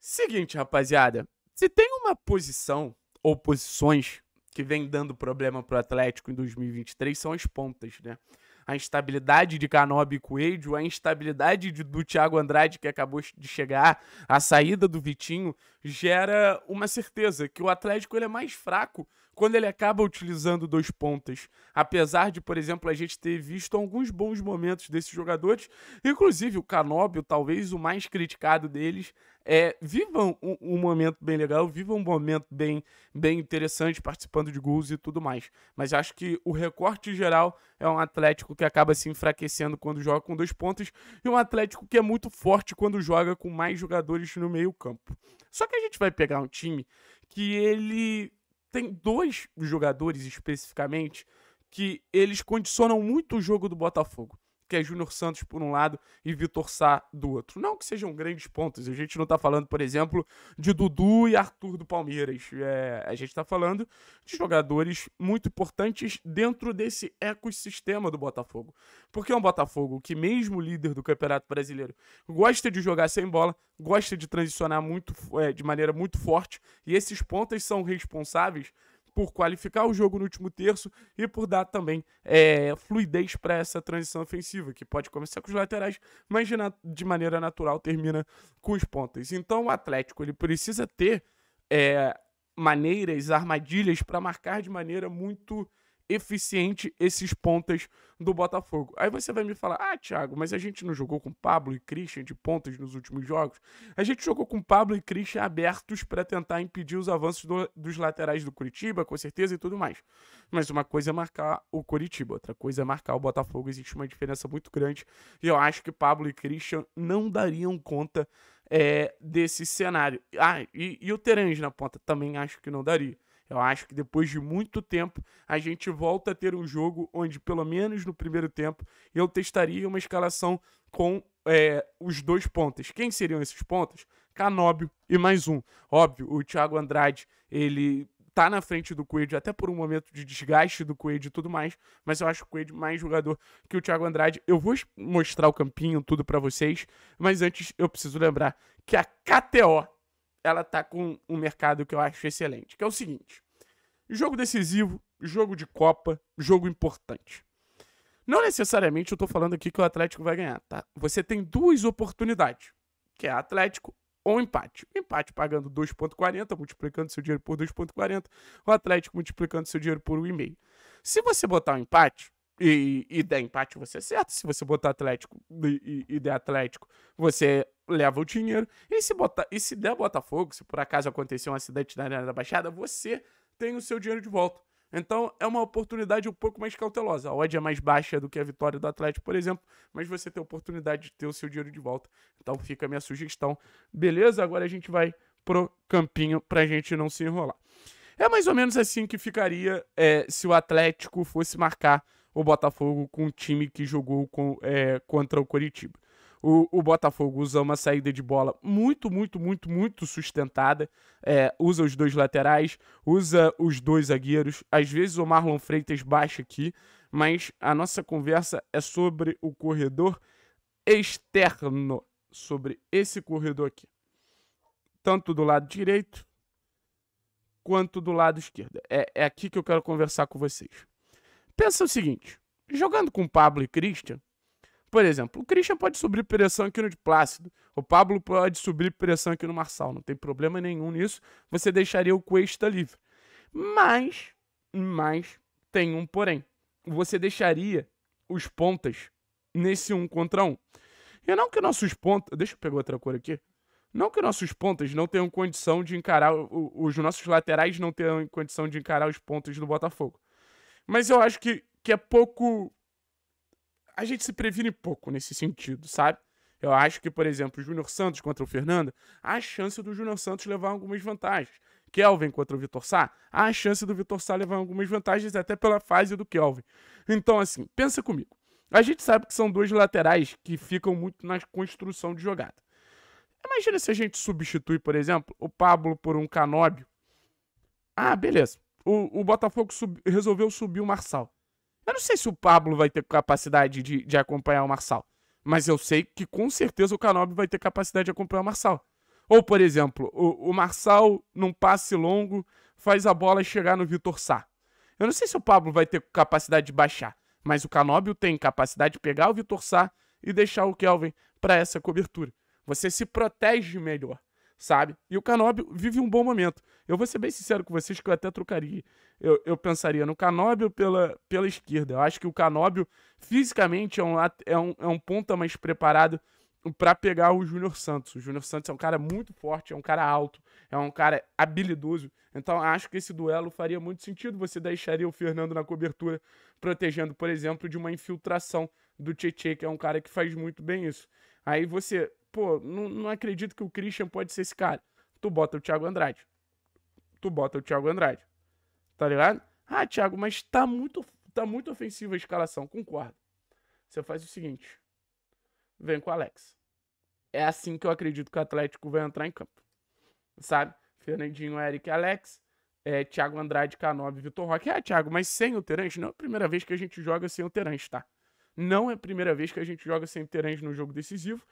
Seguinte, rapaziada. Se tem uma posição ou posições que vem dando problema pro Atlético em 2023 são as pontas, né? A instabilidade de Canobi e Coelho, a instabilidade de, do Thiago Andrade que acabou de chegar, a saída do Vitinho gera uma certeza que o Atlético ele é mais fraco quando ele acaba utilizando dois pontas. Apesar de, por exemplo, a gente ter visto alguns bons momentos desses jogadores, inclusive o Canóbio, talvez o mais criticado deles, é, vivam um, um, momento bem legal, vivam um momento bem, bem interessante, participando de gols e tudo mais. Mas acho que o recorte geral é um Atlético que acaba se enfraquecendo quando joga com dois pontas e um Atlético que é muito forte quando joga com mais jogadores no meio campo. Só que a gente vai pegar um time que ele tem dois jogadores especificamente que eles condicionam muito o jogo do Botafogo que é Júnior Santos por um lado e Vitor Sá do outro. Não que sejam grandes pontos, a gente não está falando, por exemplo, de Dudu e Arthur do Palmeiras. É, a gente está falando de jogadores muito importantes dentro desse ecossistema do Botafogo. Porque é um Botafogo que, mesmo líder do Campeonato Brasileiro, gosta de jogar sem bola, gosta de transicionar muito, é, de maneira muito forte, e esses pontas são responsáveis por qualificar o jogo no último terço e por dar também é, fluidez para essa transição ofensiva, que pode começar com os laterais, mas de, de, maneira natural termina com os pontas. Então o Atlético ele precisa ter é, maneiras, armadilhas para marcar de maneira muito eficiente esses pontas do Botafogo. Aí você vai me falar: "Ah, Thiago, mas a gente não jogou com Pablo e Christian de pontas nos últimos jogos? A gente jogou com Pablo e Christian abertos para tentar impedir os avanços do, dos laterais do Curitiba, com certeza e tudo mais. Mas uma coisa é marcar o Curitiba, outra coisa é marcar o Botafogo, existe uma diferença muito grande. E eu acho que Pablo e Christian não dariam conta é, desse cenário. Ah, e, e o Terange na ponta também acho que não daria. Eu acho que depois de muito tempo a gente volta a ter um jogo onde, pelo menos no primeiro tempo, eu testaria uma escalação com é, os dois pontas. Quem seriam esses pontas? Canóbio e mais um. Óbvio, o Thiago Andrade, ele tá na frente do Coelho, até por um momento de desgaste do Coelho e tudo mais, mas eu acho o Coelho mais jogador que o Thiago Andrade. Eu vou mostrar o campinho, tudo para vocês, mas antes eu preciso lembrar que a KTO ela tá com um mercado que eu acho excelente, que é o seguinte: jogo decisivo, jogo de Copa, jogo importante. Não necessariamente eu tô falando aqui que o Atlético vai ganhar, tá? Você tem duas oportunidades, que é Atlético ou empate. O empate pagando 2.40, multiplicando seu dinheiro por 2.40, o Atlético multiplicando seu dinheiro por 1,5. Se você botar o um empate, e, e der empate, você acerta. Se você botar Atlético e, e, e, der Atlético, você leva o dinheiro. E se, botar, e se der Botafogo, se por acaso acontecer um acidente na Arena da Baixada, você tem o seu dinheiro de volta. Então é uma oportunidade um pouco mais cautelosa. A odd é mais baixa do que a vitória do Atlético, por exemplo, mas você tem a oportunidade de ter o seu dinheiro de volta. Então fica a minha sugestão. Beleza? Agora a gente vai pro campinho pra gente não se enrolar. É mais ou menos assim que ficaria é, se o Atlético fosse marcar o Botafogo com o time que jogou com, é, contra o Coritiba. O, o, Botafogo usa uma saída de bola muito, muito, muito, muito sustentada. É, usa os dois laterais, usa os dois zagueiros. Às vezes o Marlon Freitas baixa aqui, mas a nossa conversa é sobre o corredor externo, sobre esse corredor aqui. Tanto do lado direito quanto do lado esquerdo. É, é aqui que eu quero conversar com vocês. Pensa o seguinte: jogando com Pablo e Christian, por exemplo, o Christian pode subir pressão aqui no de Plácido, o Pablo pode subir pressão aqui no Marçal, não tem problema nenhum nisso, você deixaria o Cuesta livre. Mas, mas, tem um porém. Você deixaria os pontas nesse um contra um. E não que nossos pontas. Deixa eu pegar outra cor aqui. Não que nossos pontas não tenham condição de encarar. Os nossos laterais não tenham condição de encarar os pontos do Botafogo. Mas eu acho que, que é pouco. A gente se previne pouco nesse sentido, sabe? Eu acho que, por exemplo, o Júnior Santos contra o Fernando, há a chance do Júnior Santos levar algumas vantagens. Kelvin contra o Vitor Sá, há a chance do Vitor Sá levar algumas vantagens até pela fase do Kelvin. Então, assim, pensa comigo. A gente sabe que são dois laterais que ficam muito na construção de jogada. Imagina se a gente substitui, por exemplo, o Pablo por um Canóbio. Ah, beleza o, o Botafogo sub, resolveu subir o Marçal. Eu não sei se o Pablo vai ter capacidade de, de acompanhar o Marçal, mas eu sei que com certeza o Canobi vai ter capacidade de acompanhar o Marçal. Ou, por exemplo, o, o Marçal, num passe longo, faz a bola chegar no Vitor Sá. Eu não sei se o Pablo vai ter capacidade de baixar, mas o Canóbio tem capacidade de pegar o Vitor Sá e deixar o Kelvin para essa cobertura. Você se protege melhor sabe? E o Canobi vive um bom momento. Eu vou ser bem sincero com vocês que eu até trocaria. Eu, eu pensaria no Canóbio pela, pela esquerda. Eu acho que o Canóbio fisicamente é um, é um, é um ponta mais preparado para pegar o Júnior Santos. O Júnior Santos é um cara muito forte, é um cara alto, é um cara habilidoso. Então acho que esse duelo faria muito sentido. Você deixaria o Fernando na cobertura, protegendo, por exemplo, de uma infiltração do Tietchan, que é um cara que faz muito bem isso. Aí você pô, não, não acredito que o Christian pode ser esse cara. Tu bota o Thiago Andrade. Tu bota o Thiago Andrade. Tá ligado? Ah, Thiago, mas tá muito, tá muito ofensiva a escalação, concordo. Você faz o seguinte: vem com o Alex. É assim que eu acredito que o Atlético vai entrar em campo. Sabe? Fernandinho, Eric Alex, é, Thiago Andrade, K9, Vitor Roque. Ah, Thiago, mas sem o Terence? Não é a primeira vez que a gente joga sem o Terence, tá? Não é a primeira vez que a gente joga sem o Terence no jogo decisivo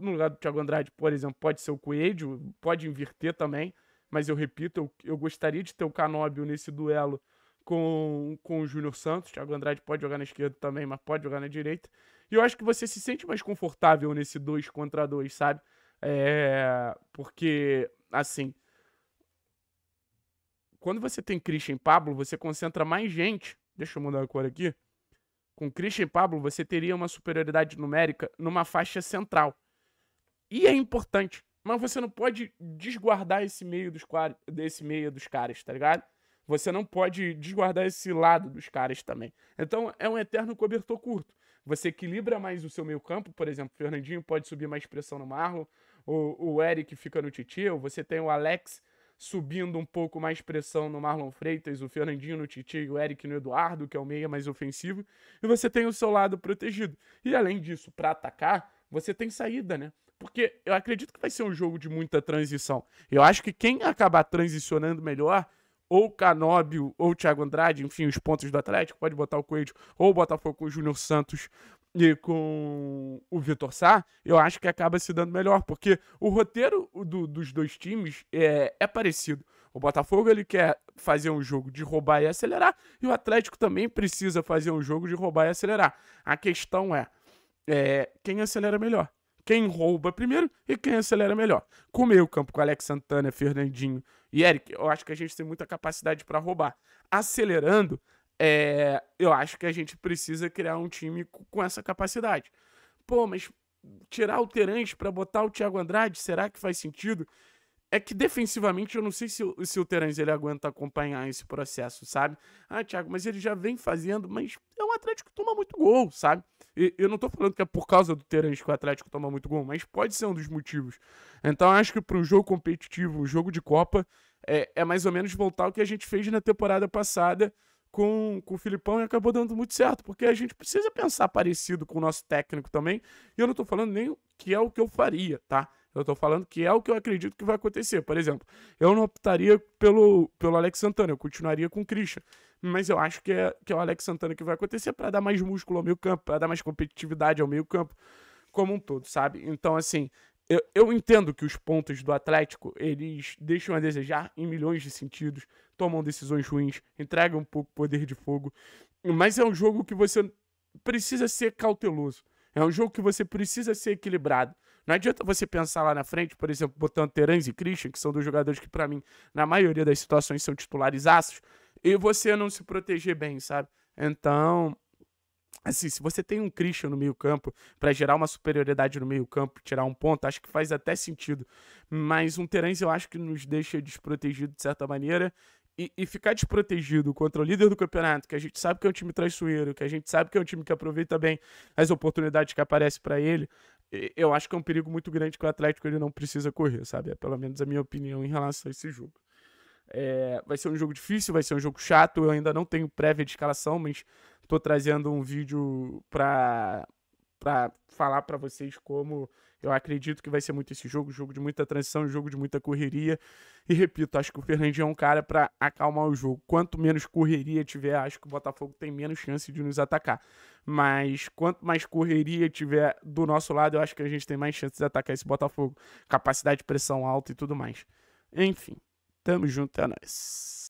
no lugar do Thiago Andrade, por exemplo, pode ser o Coelho, pode inverter também. Mas eu repito, eu, eu gostaria de ter o Canóbio nesse duelo com, com o Júnior Santos. Thiago Andrade pode jogar na esquerda também, mas pode jogar na direita. E eu acho que você se sente mais confortável nesse 2 contra 2, sabe? É, porque, assim, quando você tem Christian e Pablo, você concentra mais gente. Deixa eu mudar a cor aqui. Com Christian e Pablo, você teria uma superioridade numérica numa faixa central. E é importante. Mas você não pode desguardar esse meio dos, desse meio dos caras, tá ligado? Você não pode desguardar esse lado dos caras também. Então é um eterno cobertor curto. Você equilibra mais o seu meio campo, por exemplo, o Fernandinho pode subir mais pressão no Marlon, o, o Eric fica no Titio, você tem o Alex subindo um pouco mais pressão no Marlon Freitas, o Fernandinho no Titi e o Eric no Eduardo, que é o meia mais ofensivo, e você tem o seu lado protegido. E além disso, para atacar, você tem saída, né? porque eu acredito que vai ser um jogo de muita transição. Eu acho que quem acabar transicionando melhor, ou Canóbio, ou Thiago Andrade, enfim, os pontos do Atlético, pode botar o Coelho, ou o Botafogo com o Júnior Santos e com o Vitor Sá, eu acho que acaba se dando melhor, porque o roteiro do, dos dois times é, é parecido. O Botafogo ele quer fazer um jogo de roubar e acelerar, e o Atlético também precisa fazer um jogo de roubar e acelerar. A questão é, é quem acelera melhor quem rouba primeiro e quem acelera melhor. Com o meio campo, com Alex Santana, Fernandinho e Eric, eu acho que a gente tem muita capacidade para roubar. Acelerando, é, eu acho que a gente precisa criar um time com essa capacidade. Pô, mas tirar o Terence para botar o Thiago Andrade, será que faz sentido? é que defensivamente eu não sei se, se o Terence ele aguenta acompanhar esse processo, sabe? Ah, Thiago, mas ele já vem fazendo, mas é um Atlético que toma muito gol, sabe? E, eu não tô falando que é por causa do Terence que o Atlético toma muito gol, mas pode ser um dos motivos. Então acho que para um jogo competitivo, um jogo de Copa, é, é, mais ou menos voltar ao que a gente fez na temporada passada com, com o Filipão e acabou dando muito certo, porque a gente precisa pensar parecido com o nosso técnico também, e eu não tô falando nem que é o que eu faria, tá? Eu estou falando que é o que eu acredito que vai acontecer. Por exemplo, eu não optaria pelo, pelo Alex Santana, eu continuaria com o Christian. Mas eu acho que é, que é o Alex Santana que vai acontecer para dar mais músculo ao meio campo, para dar mais competitividade ao meio campo como um todo, sabe? Então, assim, eu, eu, entendo que os pontos do Atlético, eles deixam a desejar em milhões de sentidos, tomam decisões ruins, entregam um pouco poder de fogo, mas é um jogo que você precisa ser cauteloso. É um jogo que você precisa ser equilibrado. Não adianta você pensar lá na frente, por exemplo, botando Terans e Christian, que são dois jogadores que, para mim, na maioria das situações são titulares aços, e você não se proteger bem, sabe? Então, Assim, se você tem um Christian no meio-campo para gerar uma superioridade no meio-campo, tirar um ponto, acho que faz até sentido. Mas um Terence eu acho que nos deixa desprotegido de certa maneira. E, e, ficar desprotegido contra o líder do campeonato, que a gente sabe que é um time traiçoeiro, que a gente sabe que é um time que aproveita bem as oportunidades que aparecem para ele, eu acho que é um perigo muito grande que o Atlético ele não precisa correr, sabe? É pelo menos a minha opinião em relação a esse jogo. É, vai ser um jogo difícil, vai ser um jogo chato. Eu ainda não tenho prévia de escalação, mas estou trazendo um vídeo para falar para vocês como eu acredito que vai ser muito esse jogo, jogo de muita transição, jogo de muita correria. E repito, acho que o Fernandinho é um cara para acalmar o jogo. Quanto menos correria tiver, acho que o Botafogo tem menos chance de nos atacar. Mas quanto mais correria tiver do nosso lado, eu acho que a gente tem mais chance de atacar esse Botafogo. Capacidade de pressão alta e tudo mais. Enfim, tamo junto, é nóis.